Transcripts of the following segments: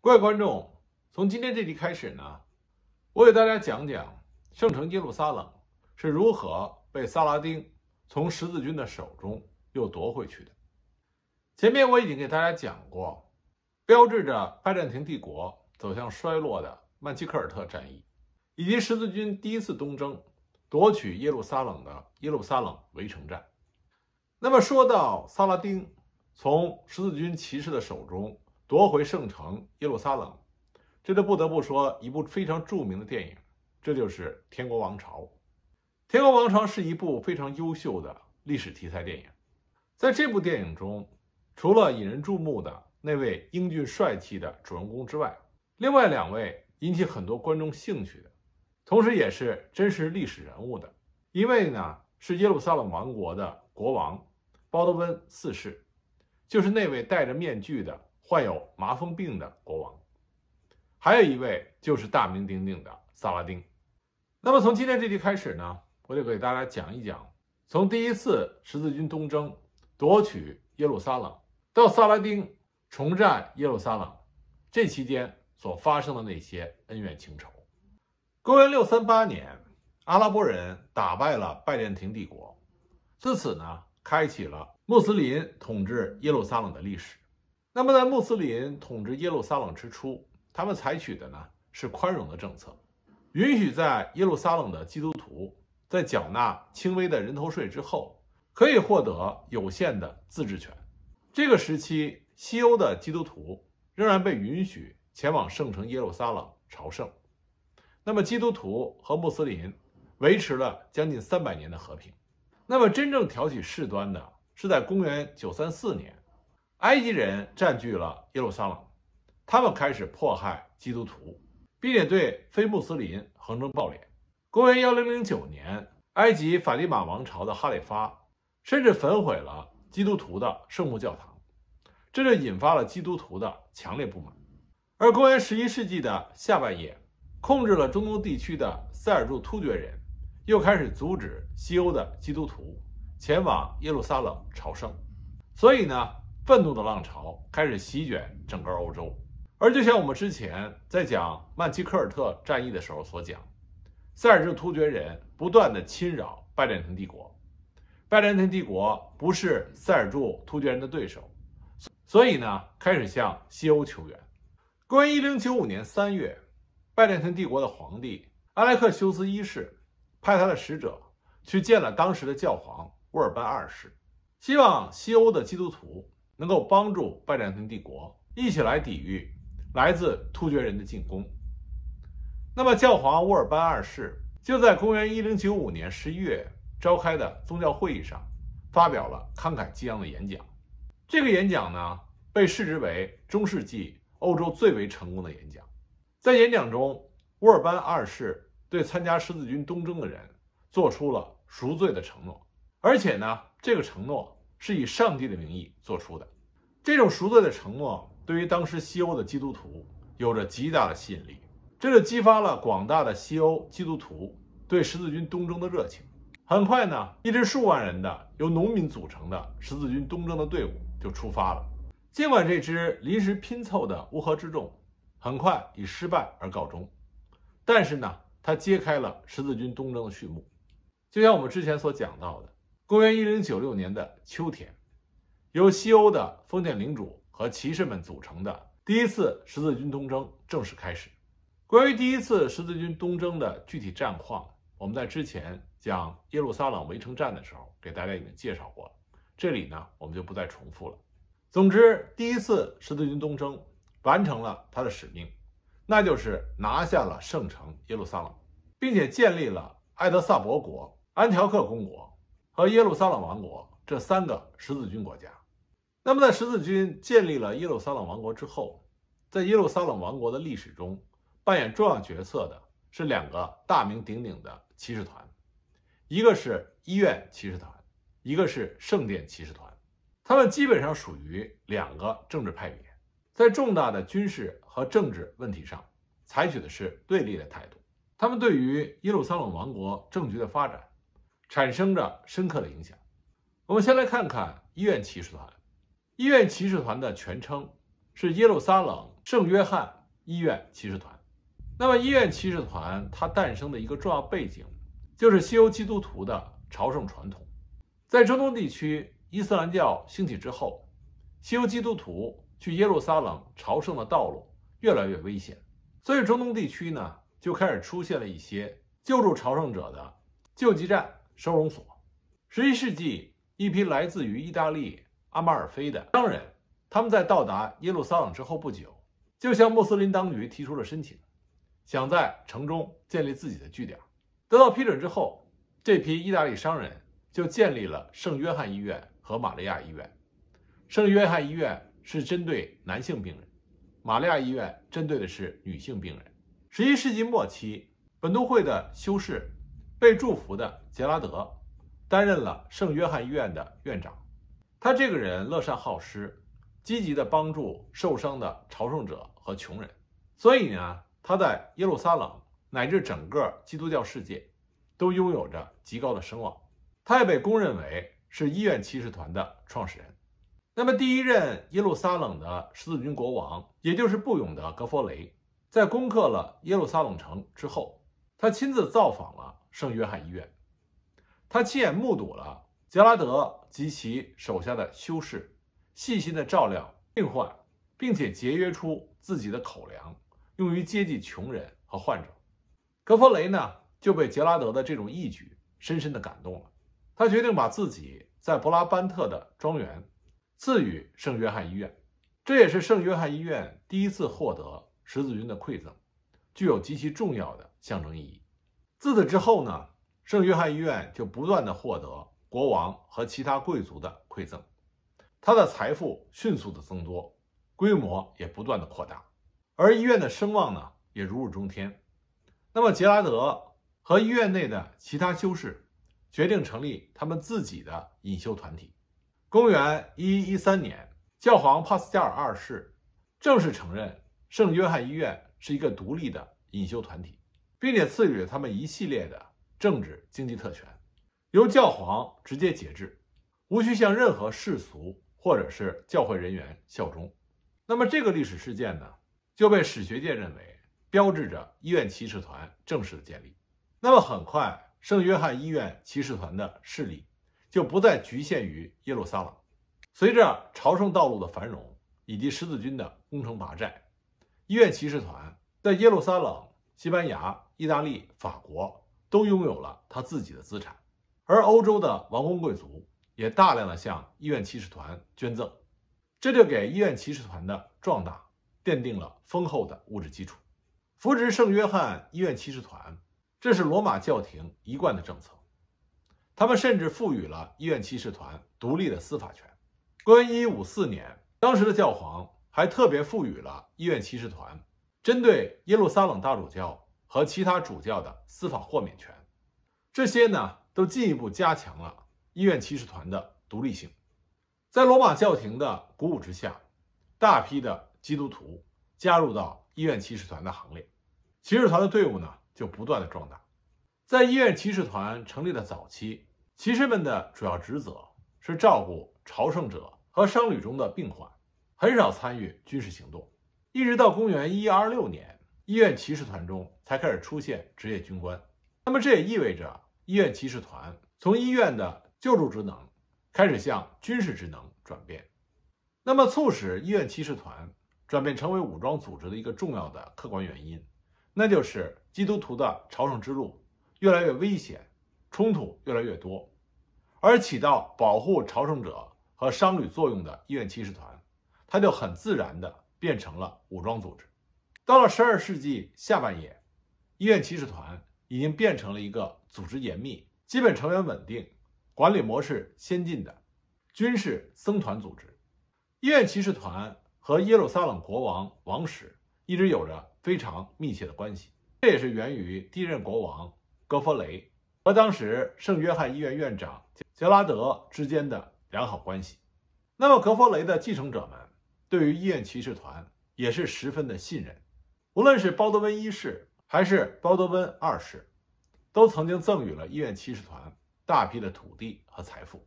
各位观众，从今天这集开始呢，我给大家讲讲圣城耶路撒冷是如何被萨拉丁从十字军的手中又夺回去的。前面我已经给大家讲过，标志着拜占庭帝国走向衰落的曼奇克尔特战役，以及十字军第一次东征夺取耶路撒冷的耶路撒冷围城战。那么说到萨拉丁从十字军骑士的手中。夺回圣城耶路撒冷，这就不得不说一部非常著名的电影，这就是《天国王朝》。《天国王朝》是一部非常优秀的历史题材电影。在这部电影中，除了引人注目的那位英俊帅气的主人公之外，另外两位引起很多观众兴趣的，同时也是真实历史人物的，一位呢是耶路撒冷王国的国王鲍德温四世，就是那位戴着面具的。患有麻风病的国王，还有一位就是大名鼎鼎的萨拉丁。那么从今天这集开始呢，我就给大家讲一讲，从第一次十字军东征夺取耶路撒冷到萨拉丁重占耶路撒冷这期间所发生的那些恩怨情仇。公元六三八年，阿拉伯人打败了拜占庭帝国，自此呢，开启了穆斯林统治耶路撒冷的历史。那么，在穆斯林统治耶路撒冷之初，他们采取的呢是宽容的政策，允许在耶路撒冷的基督徒在缴纳轻微的人头税之后，可以获得有限的自治权。这个时期，西欧的基督徒仍然被允许前往圣城耶路撒冷朝圣。那么，基督徒和穆斯林维持了将近三百年的和平。那么，真正挑起事端的是在公元934年。埃及人占据了耶路撒冷，他们开始迫害基督徒，并且对非穆斯林横征暴敛。公元幺零零九年，埃及法蒂玛王朝的哈里发甚至焚毁了基督徒的圣母教堂，这就引发了基督徒的强烈不满。而公元十一世纪的下半叶，控制了中东地区的塞尔柱突厥人又开始阻止西欧的基督徒前往耶路撒冷朝圣，所以呢。愤怒的浪潮开始席卷整个欧洲，而就像我们之前在讲曼奇科尔特战役的时候所讲，塞尔柱突厥人不断的侵扰拜占庭帝国，拜占庭帝国不是塞尔柱突厥人的对手，所以呢，开始向西欧求援。公元一零九五年三月，拜占庭帝国的皇帝阿莱克修斯一世派他的使者去见了当时的教皇沃尔班二世，希望西欧的基督徒。能够帮助拜占庭帝国一起来抵御来自突厥人的进攻。那么，教皇乌尔班二世就在公元1095年十一月召开的宗教会议上发表了慷慨激昂的演讲。这个演讲呢，被视之为中世纪欧洲最为成功的演讲。在演讲中，乌尔班二世对参加十字军东征的人做出了赎罪的承诺，而且呢，这个承诺。是以上帝的名义做出的这种赎罪的承诺对于当时西欧的基督徒有着极大的吸引力，这就激发了广大的西欧基督徒对十字军东征的热情。很快呢，一支数万人的由农民组成的十字军东征的队伍就出发了。尽管这支临时拼凑的乌合之众很快以失败而告终，但是呢，它揭开了十字军东征的序幕，就像我们之前所讲到的。公元一零九六年的秋天，由西欧的封建领主和骑士们组成的第一次十字军东征正式开始。关于第一次十字军东征的具体战况，我们在之前讲耶路撒冷围城战的时候给大家已经介绍过了，这里呢我们就不再重复了。总之，第一次十字军东征完成了它的使命，那就是拿下了圣城耶路撒冷，并且建立了埃德萨伯国、安条克公国。和耶路撒冷王国这三个十字军国家。那么，在十字军建立了耶路撒冷王国之后，在耶路撒冷王国的历史中，扮演重要角色的是两个大名鼎鼎的骑士团，一个是医院骑士团，一个是圣殿骑士团。他们基本上属于两个政治派别，在重大的军事和政治问题上，采取的是对立的态度。他们对于耶路撒冷王国政局的发展。产生着深刻的影响。我们先来看看医院骑士团。医院骑士团的全称是耶路撒冷圣约翰医院骑士团。那么，医院骑士团它诞生的一个重要背景，就是西欧基督徒的朝圣传统。在中东地区伊斯兰教兴起之后，西欧基督徒去耶路撒冷朝圣的道路越来越危险，所以中东地区呢就开始出现了一些救助朝圣者的救济站。收容所。11世纪，一批来自于意大利阿马尔菲的商人，他们在到达耶路撒冷之后不久，就向穆斯林当局提出了申请，想在城中建立自己的据点。得到批准之后，这批意大利商人就建立了圣约翰医院和玛利亚医院。圣约翰医院是针对男性病人，玛利亚医院针对的是女性病人。11世纪末期，本都会的修士。被祝福的杰拉德，担任了圣约翰医院的院长。他这个人乐善好施，积极的帮助受伤的朝圣者和穷人。所以呢，他在耶路撒冷乃至整个基督教世界都拥有着极高的声望。他也被公认为是医院骑士团的创始人。那么，第一任耶路撒冷的十字军国王，也就是布永德格弗雷，在攻克了耶路撒冷城之后，他亲自造访了。圣约翰医院，他亲眼目睹了杰拉德及其手下的修士细心的照料病患，并且节约出自己的口粮用于接济穷人和患者。格弗雷呢就被杰拉德的这种义举深深的感动了，他决定把自己在勃拉班特的庄园赐予圣约翰医院，这也是圣约翰医院第一次获得十字军的馈赠，具有极其重要的象征意义。自此之后呢，圣约翰医院就不断的获得国王和其他贵族的馈赠，他的财富迅速的增多，规模也不断的扩大，而医院的声望呢也如日中天。那么杰拉德和医院内的其他修士决定成立他们自己的隐修团体。公元一一三年，教皇帕斯加尔二世正式承认圣约翰医院是一个独立的隐修团体。并且赐予了他们一系列的政治经济特权，由教皇直接节制，无需向任何世俗或者是教会人员效忠。那么，这个历史事件呢，就被史学界认为标志着医院骑士团正式的建立。那么，很快，圣约翰医院骑士团的势力就不再局限于耶路撒冷。随着朝圣道路的繁荣以及十字军的攻城拔寨，医院骑士团在耶路撒冷。西班牙、意大利、法国都拥有了他自己的资产，而欧洲的王公贵族也大量的向医院骑士团捐赠，这就给医院骑士团的壮大奠定了丰厚的物质基础。扶植圣约翰医院骑士团，这是罗马教廷一贯的政策。他们甚至赋予了医院骑士团独立的司法权。公元一五四年，当时的教皇还特别赋予了医院骑士团。针对耶路撒冷大主教和其他主教的司法豁免权，这些呢都进一步加强了医院骑士团的独立性。在罗马教廷的鼓舞之下，大批的基督徒加入到医院骑士团的行列，骑士团的队伍呢就不断的壮大。在医院骑士团成立的早期，骑士们的主要职责是照顾朝圣者和商旅中的病患，很少参与军事行动。一直到公元一二六年，医院骑士团中才开始出现职业军官。那么，这也意味着医院骑士团从医院的救助职能开始向军事职能转变。那么，促使医院骑士团转变成为武装组织的一个重要的客观原因，那就是基督徒的朝圣之路越来越危险，冲突越来越多，而起到保护朝圣者和商旅作用的医院骑士团，它就很自然的。变成了武装组织。到了十二世纪下半叶，医院骑士团已经变成了一个组织严密、基本成员稳定、管理模式先进的军事僧团组织。医院骑士团和耶路撒冷国王王室一直有着非常密切的关系，这也是源于第一任国王格弗雷和当时圣约翰医院院长杰拉德之间的良好关系。那么，格弗雷的继承者们。对于医院骑士团也是十分的信任，无论是鲍德温一世还是鲍德温二世，都曾经赠予了医院骑士团大批的土地和财富。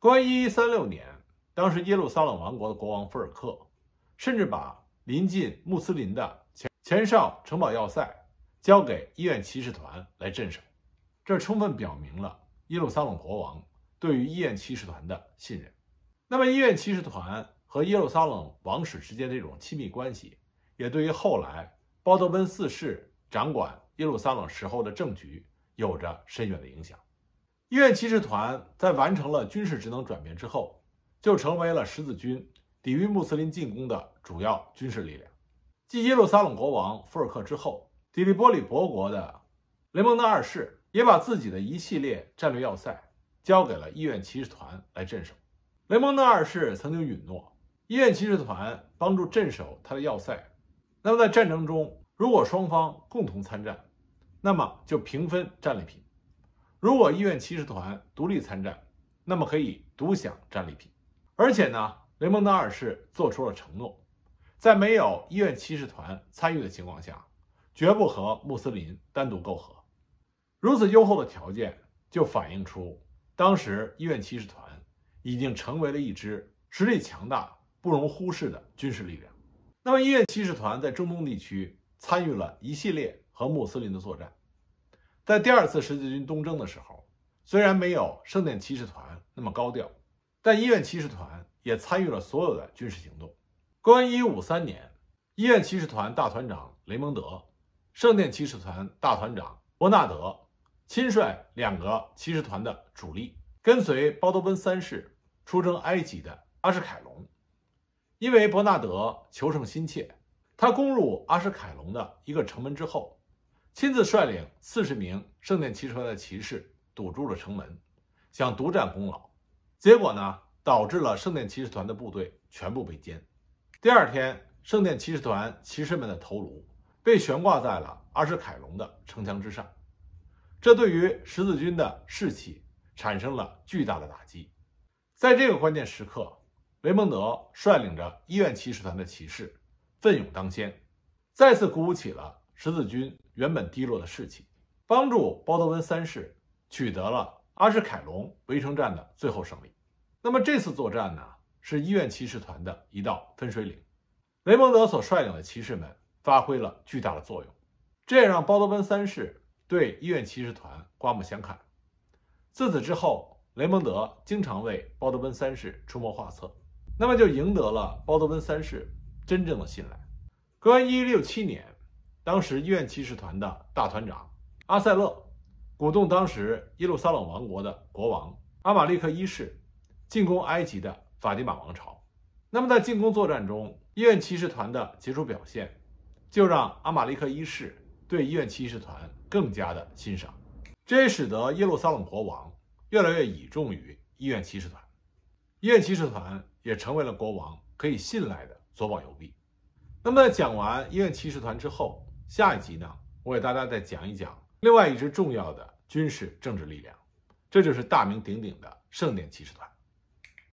关于一三六年，当时耶路撒冷王国的国王福尔克甚至把临近穆斯林的前前哨城堡要塞交给医院骑士团来镇守，这充分表明了耶路撒冷国王对于医院骑士团的信任。那么，医院骑士团。和耶路撒冷王室之间这种亲密关系，也对于后来鲍德温四世掌管耶路撒冷时候的政局有着深远的影响。医院骑士团在完成了军事职能转变之后，就成为了十字军抵御穆斯林进攻的主要军事力量。继耶路撒冷国王福尔克之后，迪利波里伯国的雷蒙德二世也把自己的一系列战略要塞交给了医院骑士团来镇守。雷蒙德二世曾经允诺。医院骑士团帮助镇守他的要塞。那么，在战争中，如果双方共同参战，那么就平分战利品；如果医院骑士团独立参战，那么可以独享战利品。而且呢，雷蒙达尔是做出了承诺，在没有医院骑士团参与的情况下，绝不和穆斯林单独媾和。如此优厚的条件，就反映出当时医院骑士团已经成为了一支实力强大。不容忽视的军事力量。那么，医院骑士团在中东地区参与了一系列和穆斯林的作战。在第二次十字军东征的时候，虽然没有圣殿骑士团那么高调，但医院骑士团也参与了所有的军事行动。公元一五三年，医院骑士团大团长雷蒙德、圣殿骑士团大团长伯纳德亲率两个骑士团的主力，跟随鲍德温三世出征埃及的阿什凯隆。因为伯纳德求胜心切，他攻入阿什凯隆的一个城门之后，亲自率领四十名圣殿骑士团的骑士堵住了城门，想独占功劳。结果呢，导致了圣殿骑士团的部队全部被歼。第二天，圣殿骑士团骑士们的头颅被悬挂在了阿什凯隆的城墙之上，这对于十字军的士气产生了巨大的打击。在这个关键时刻。雷蒙德率领着医院骑士团的骑士奋勇当先，再次鼓舞起了十字军原本低落的士气，帮助鲍德温三世取得了阿什凯隆围城战的最后胜利。那么这次作战呢，是医院骑士团的一道分水岭。雷蒙德所率领的骑士们发挥了巨大的作用，这也让鲍德温三世对医院骑士团刮目相看。自此之后，雷蒙德经常为鲍德温三世出谋划策。那么就赢得了鲍德温三世真正的信赖。公元一六七年，当时医院骑士团的大团长阿塞勒，鼓动当时耶路撒冷王国的国王阿玛利克一世进攻埃及的法蒂玛王朝。那么在进攻作战中，医院骑士团的杰出表现，就让阿玛利克一世对医院骑士团更加的欣赏，这也使得耶路撒冷国王越来越倚重于医院骑士团。医院骑士团。也成为了国王可以信赖的左膀右臂。那么在讲完医院骑士团之后，下一集呢，我给大家再讲一讲另外一支重要的军事政治力量，这就是大名鼎鼎的圣殿骑士团。